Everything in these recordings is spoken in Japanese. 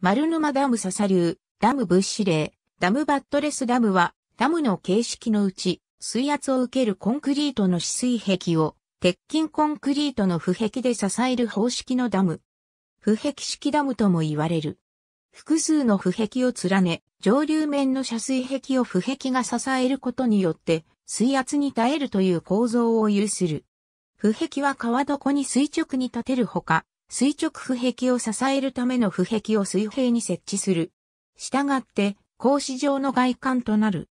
丸沼ダム笹流、ダム物資例、ダムバットレスダムは、ダムの形式のうち、水圧を受けるコンクリートの止水壁を、鉄筋コンクリートの腐壁で支える方式のダム。腐壁式ダムとも言われる。複数の腐壁を連ね、上流面の遮水壁を腐壁が支えることによって、水圧に耐えるという構造を有する。腐壁は川床に垂直に立てるほか、垂直不壁を支えるための不壁を水平に設置する。したがって、格子状の外観となる。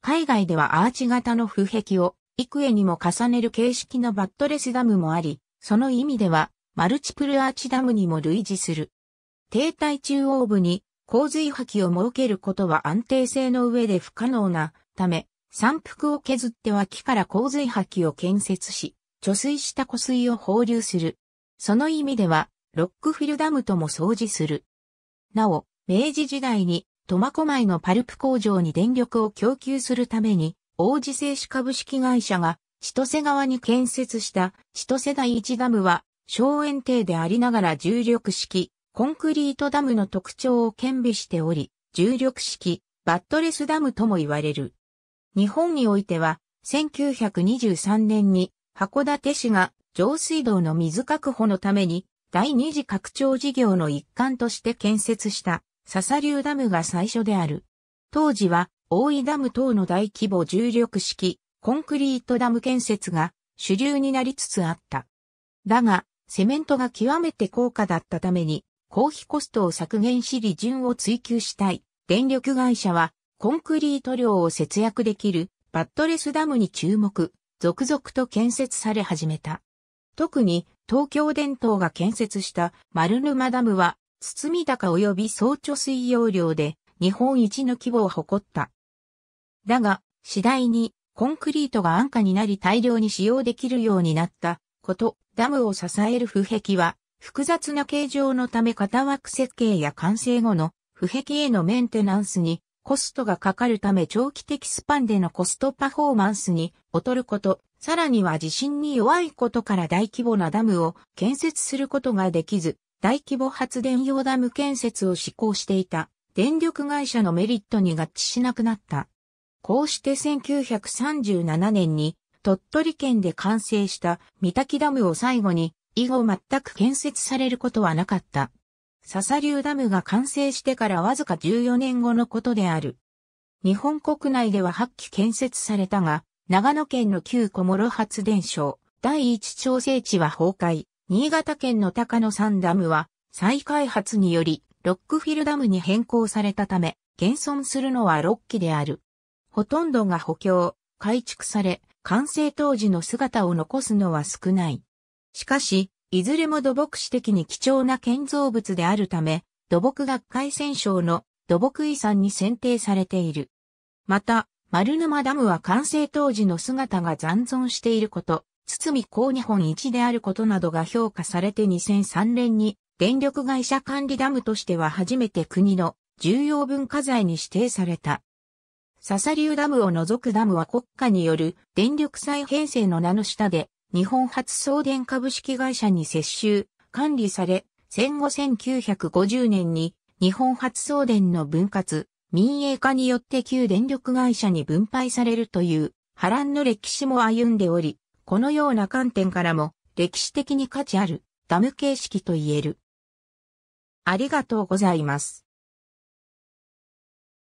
海外ではアーチ型の不壁を幾重にも重ねる形式のバットレスダムもあり、その意味ではマルチプルアーチダムにも類似する。停滞中央部に洪水棄を設けることは安定性の上で不可能なため、山腹を削って脇から洪水棄を建設し、貯水した湖水を放流する。その意味では、ロックフィルダムとも相似する。なお、明治時代に、苫小牧のパルプ工場に電力を供給するために、王子製紙株式会社が、千歳川に建設した千歳第一ダムは、小園艇でありながら重力式、コンクリートダムの特徴を兼備しており、重力式、バットレスダムとも言われる。日本においては、1923年に函館市が上水道の水確保のために、第二次拡張事業の一環として建設した笹流ダムが最初である。当時は、大井ダム等の大規模重力式コンクリートダム建設が主流になりつつあった。だが、セメントが極めて高価だったために、公費コストを削減し利潤を追求したい。電力会社は、コンクリート量を節約できる、バットレスダムに注目、続々と建設され始めた。特に東京電灯が建設した丸沼ダムは、堤高及び総貯水容量で日本一の規模を誇った。だが、次第にコンクリートが安価になり大量に使用できるようになったこと、ダムを支える腐壁は、複雑な形状のため型枠設計や完成後の腐壁へのメンテナンスにコストがかかるため長期的スパンでのコストパフォーマンスに劣ること、さらには地震に弱いことから大規模なダムを建設することができず、大規模発電用ダム建設を施行していた電力会社のメリットに合致しなくなった。こうして1937年に鳥取県で完成した三滝ダムを最後に以後全く建設されることはなかった。笹流ダムが完成してからわずか14年後のことである。日本国内では8基建設されたが、長野県の旧小諸発電所、第一調整地は崩壊、新潟県の高野山ダムは再開発によりロックフィルダムに変更されたため、現存するのは6基である。ほとんどが補強、改築され、完成当時の姿を残すのは少ない。しかし、いずれも土木史的に貴重な建造物であるため、土木学会選奨の土木遺産に選定されている。また、丸沼ダムは完成当時の姿が残存していること、堤港日本一であることなどが評価されて2003年に電力会社管理ダムとしては初めて国の重要文化財に指定された。笹流ダムを除くダムは国家による電力再編成の名の下で日本発送電株式会社に接収、管理され、戦後1950年に日本発送電の分割、民営化によって旧電力会社に分配されるという波乱の歴史も歩んでおり、このような観点からも歴史的に価値あるダム形式と言える。ありがとうございます。